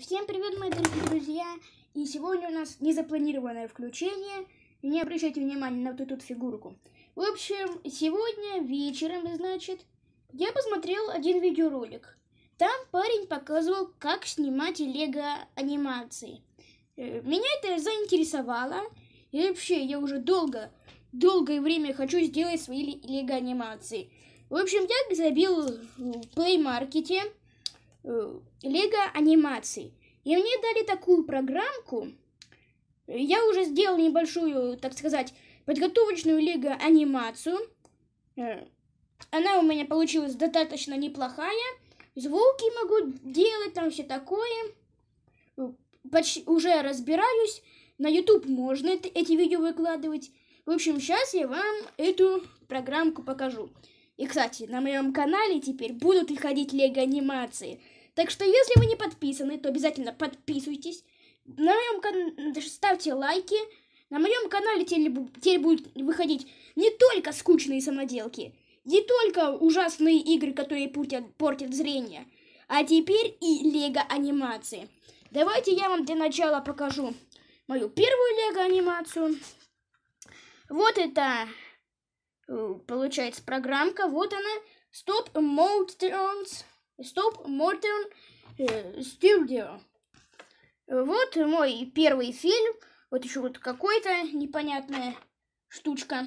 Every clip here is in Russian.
Всем привет, мои дорогие друзья! И сегодня у нас незапланированное включение. И не обращайте внимания на вот эту фигурку. В общем, сегодня вечером, значит, я посмотрел один видеоролик. Там парень показывал, как снимать лего-анимации. Э, меня это заинтересовало. И вообще, я уже долго, долгое время хочу сделать свои лего-анимации. В общем, я забил в Play Market Э, лего анимации. И мне дали такую программку. Я уже сделал небольшую, так сказать, подготовочную лего анимацию. Э, она у меня получилась достаточно неплохая. Звуки могу делать, там все такое. Почти уже разбираюсь. На YouTube можно эти видео выкладывать. В общем, сейчас я вам эту программку покажу. И, кстати, на моем канале теперь будут выходить лего-анимации. Так что, если вы не подписаны, то обязательно подписывайтесь. На моем канале ставьте лайки. На моем канале теперь, теперь будут выходить не только скучные самоделки, не только ужасные игры, которые портят, портят зрение, а теперь и лего-анимации. Давайте я вам для начала покажу мою первую лего-анимацию. Вот это получается, программка. Вот она. Stop Motions. Stop motion Studio. Вот мой первый фильм. Вот еще вот какой-то непонятная штучка.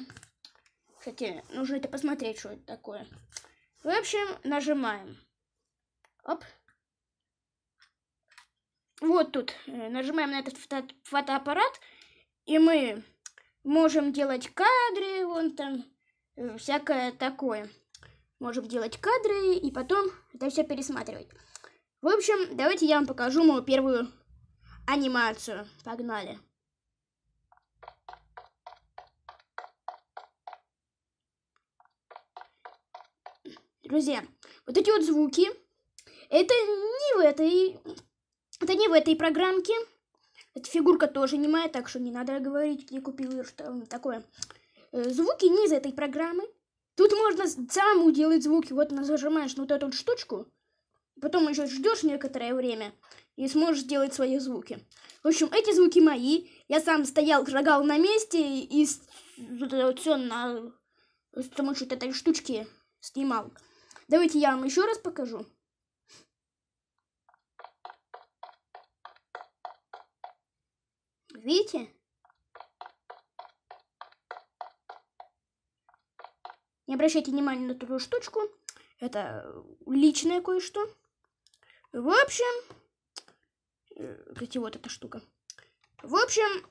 Кстати, нужно это посмотреть, что это такое. В общем, нажимаем. Оп. Вот тут э, нажимаем на этот фотоаппарат, и мы можем делать кадры, вон там, Э, всякое такое. Можем делать кадры и потом это все пересматривать. В общем, давайте я вам покажу мою первую анимацию. Погнали. Друзья, вот эти вот звуки, это не в этой, это не в этой программке. Эта фигурка тоже не моя, так что не надо говорить, где купил и что такое. Э, звуки не из этой программы. Тут можно саму делать звуки. Вот нажимаешь на вот эту штучку, потом еще ждешь некоторое время и сможешь делать свои звуки. В общем, эти звуки мои. Я сам стоял, рогал на месте и все на... С помощью этой штучки снимал. Давайте я вам еще раз покажу. Видите? обращайте внимание на эту штучку. Это э, личное кое-что. В общем, кстати, э, вот эта штука. В общем,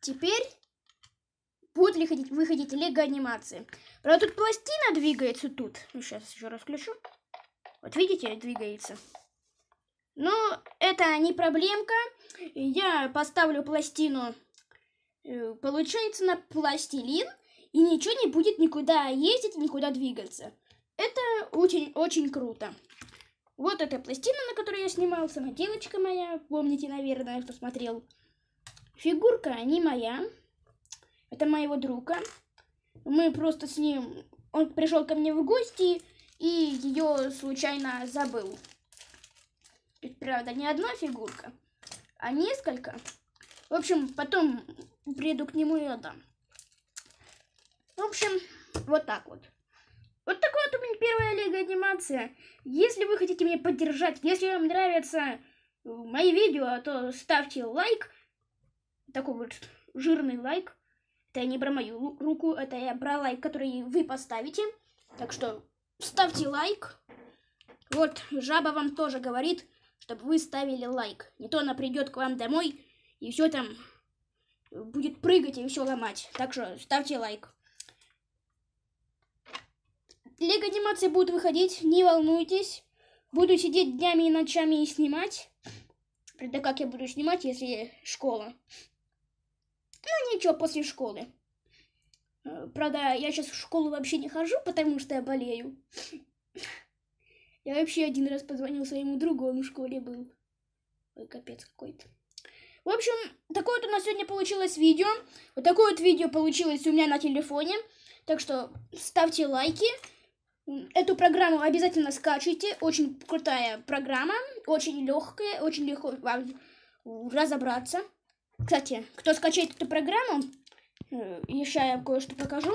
теперь будет ли ходить, выходить лего-анимации. Правда, тут пластина двигается тут. сейчас ну, еще раз включу. Вот видите, двигается. Но это не проблемка. Я поставлю пластину, э, получается, на пластилин и ничего не будет никуда ездить, никуда двигаться. Это очень-очень круто. Вот эта пластина, на которой я снимал, сама девочка моя, помните, наверное, кто смотрел. Фигурка не моя, это моего друга. Мы просто с ним, он пришел ко мне в гости и ее случайно забыл. Тут, правда, не одна фигурка, а несколько. В общем, потом приеду к нему и отдам. В общем, вот так вот. Вот такой вот у меня первая лего анимация. Если вы хотите меня поддержать, если вам нравятся э, мои видео, то ставьте лайк. Такой вот жирный лайк. Это не про мою руку, это я про лайк, который вы поставите. Так что ставьте лайк. Вот, жаба вам тоже говорит, чтобы вы ставили лайк. Не то она придет к вам домой и все там будет прыгать и все ломать. Так что ставьте лайк. Лего анимации будут выходить, не волнуйтесь. Буду сидеть днями и ночами и снимать. Да как я буду снимать, если школа? Ну ничего, после школы. Э, правда, я сейчас в школу вообще не хожу, потому что я болею. Я вообще один раз позвонил своему другу, он в школе был. Ой, капец какой-то. В общем, такое вот у нас сегодня получилось видео. Вот такое вот видео получилось у меня на телефоне. Так что ставьте лайки. Эту программу обязательно скачивайте. Очень крутая программа, очень легкая, очень легко вам э, разобраться. Кстати, кто скачает эту программу, э, еще я кое-что покажу.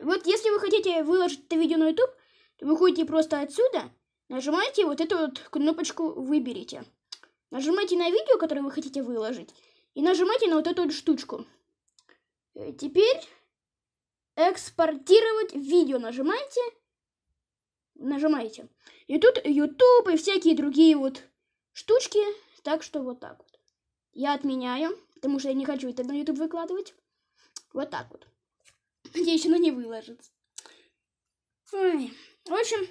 Вот если вы хотите выложить это видео на YouTube, то выходите просто отсюда, нажимаете вот эту вот кнопочку «Выберите». Нажимаете на видео, которое вы хотите выложить, и нажимаете на вот эту вот штучку. Э, теперь экспортировать видео. Нажимаете. Нажимаете. И тут YouTube и всякие другие вот штучки. Так что вот так вот. Я отменяю, потому что я не хочу это на YouTube выкладывать. Вот так вот. Надеюсь, оно не выложится. Ой. В общем,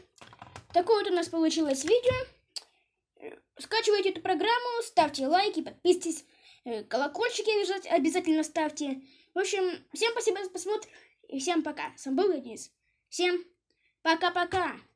такое вот у нас получилось видео. Скачивайте эту программу, ставьте лайки, подписывайтесь. Э, колокольчики обязательно ставьте. В общем, всем спасибо за просмотр. И всем пока. С вами был Денис. Всем пока-пока.